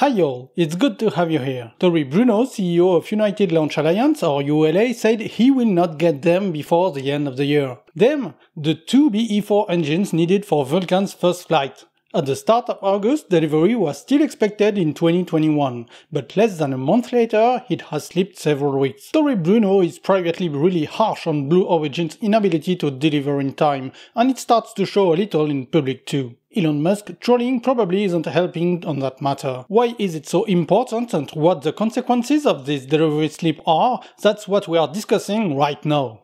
Hi all, it's good to have you here. Tori Bruno, CEO of United Launch Alliance or ULA, said he will not get them before the end of the year. Them, the two BE4 engines needed for Vulcan's first flight. At the start of August, delivery was still expected in 2021, but less than a month later, it has slipped several weeks. Tori Bruno is privately really harsh on Blue Origin's inability to deliver in time, and it starts to show a little in public too. Elon Musk trolling probably isn't helping on that matter. Why is it so important and what the consequences of this delivery slip are, that's what we are discussing right now.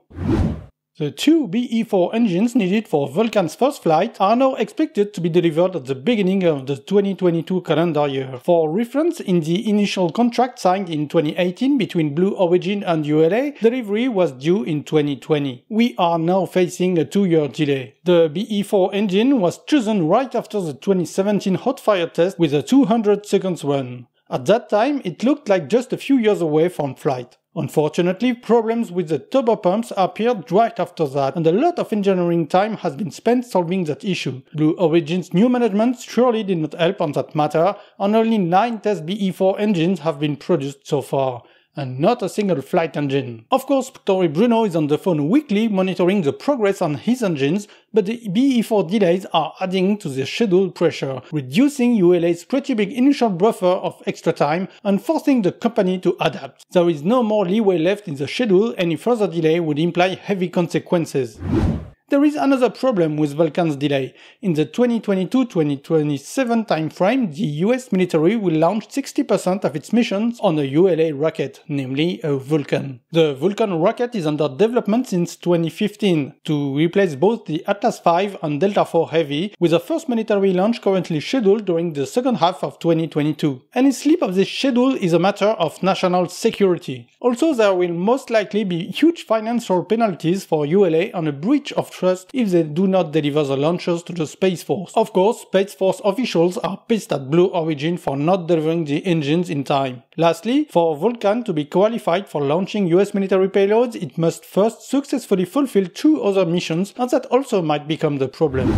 The two BE-4 engines needed for Vulcan's first flight are now expected to be delivered at the beginning of the 2022 calendar year. For reference, in the initial contract signed in 2018 between Blue Origin and ULA, delivery was due in 2020. We are now facing a two-year delay. The BE-4 engine was chosen right after the 2017 hot fire test with a 200 seconds run. At that time, it looked like just a few years away from flight. Unfortunately, problems with the turbopumps appeared right after that, and a lot of engineering time has been spent solving that issue. Blue Origin's new management surely did not help on that matter, and only 9 test BE4 engines have been produced so far and not a single flight engine. Of course, Tori Bruno is on the phone weekly monitoring the progress on his engines, but the BE4 delays are adding to the schedule pressure, reducing ULA's pretty big initial buffer of extra time and forcing the company to adapt. There is no more leeway left in the schedule, any further delay would imply heavy consequences. There is another problem with Vulcan's delay. In the 2022-2027 timeframe, the US military will launch 60% of its missions on a ULA rocket, namely a Vulcan. The Vulcan rocket is under development since 2015 to replace both the Atlas V and Delta IV Heavy, with the first military launch currently scheduled during the second half of 2022. Any slip of this schedule is a matter of national security. Also, there will most likely be huge financial penalties for ULA on a breach of trust if they do not deliver the launchers to the Space Force. Of course, Space Force officials are pissed at Blue Origin for not delivering the engines in time. Lastly, for Vulcan to be qualified for launching US military payloads, it must first successfully fulfill two other missions and that also might become the problem.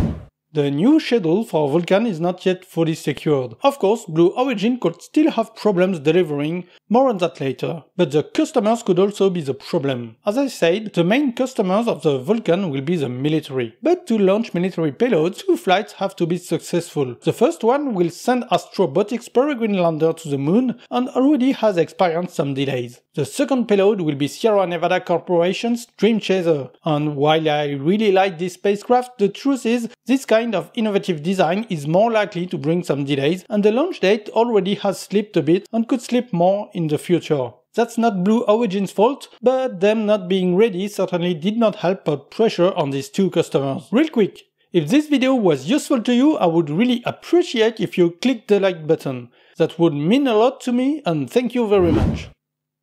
The new schedule for Vulcan is not yet fully secured. Of course, Blue Origin could still have problems delivering more on that later. But the customers could also be the problem. As I said, the main customers of the Vulcan will be the military. But to launch military payloads, two flights have to be successful. The first one will send Astrobotics Peregrine lander to the moon and already has experienced some delays. The second payload will be Sierra Nevada Corporation's Dream Chaser. And while I really like this spacecraft, the truth is this kind of innovative design is more likely to bring some delays and the launch date already has slipped a bit and could slip more in the future. That's not Blue Origin's fault, but them not being ready certainly did not help put pressure on these two customers. Real quick, if this video was useful to you, I would really appreciate if you click the like button. That would mean a lot to me and thank you very much.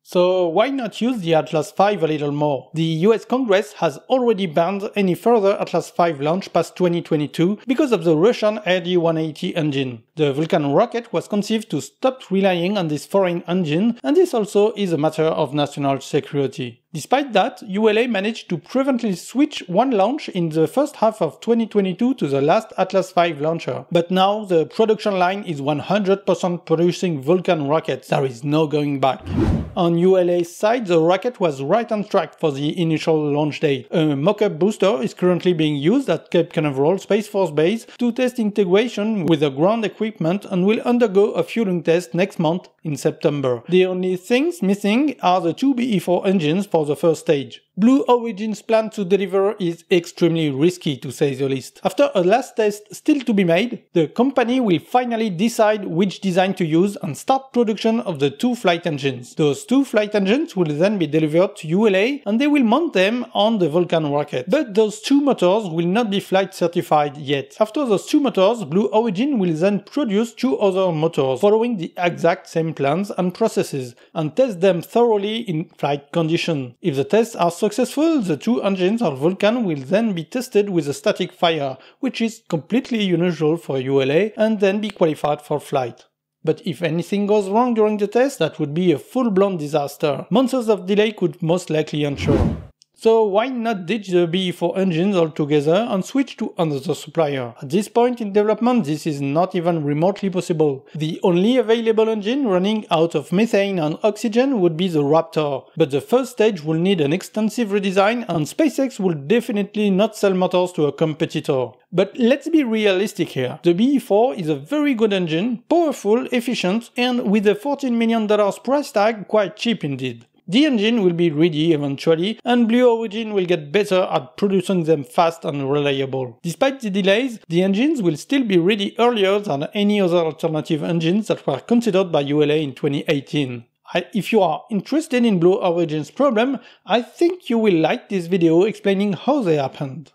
So why not use the Atlas V a little more? The US Congress has already banned any further Atlas V launch past 2022 because of the Russian AD-180 engine. The Vulcan rocket was conceived to stop relying on this foreign engine, and this also is a matter of national security. Despite that, ULA managed to prudently switch one launch in the first half of 2022 to the last Atlas V launcher. But now the production line is 100% producing Vulcan rockets. There is no going back. On ULA's side, the rocket was right on track for the initial launch date. A mock-up booster is currently being used at Cape Canaveral Space Force Base to test integration with the ground equipment equipment and will undergo a fueling test next month in September. The only things missing are the two BE4 engines for the first stage. Blue Origin's plan to deliver is extremely risky to say the least. After a last test still to be made, the company will finally decide which design to use and start production of the two flight engines. Those two flight engines will then be delivered to ULA and they will mount them on the Vulcan rocket. But those two motors will not be flight certified yet. After those two motors, Blue Origin will then produce two other motors following the exact same plans and processes and test them thoroughly in flight condition. If the tests are successful, successful, the two engines on Vulcan will then be tested with a static fire, which is completely unusual for ULA, and then be qualified for flight. But if anything goes wrong during the test, that would be a full-blown disaster. Months of delay could most likely ensure. So why not ditch the BE4 engines altogether and switch to another supplier? At this point in development, this is not even remotely possible. The only available engine running out of methane and oxygen would be the Raptor, but the first stage will need an extensive redesign and SpaceX will definitely not sell motors to a competitor. But let's be realistic here. The BE4 is a very good engine, powerful, efficient, and with a $14 million price tag, quite cheap indeed. The engine will be ready eventually, and Blue Origin will get better at producing them fast and reliable. Despite the delays, the engines will still be ready earlier than any other alternative engines that were considered by ULA in 2018. I, if you are interested in Blue Origin's problem, I think you will like this video explaining how they happened.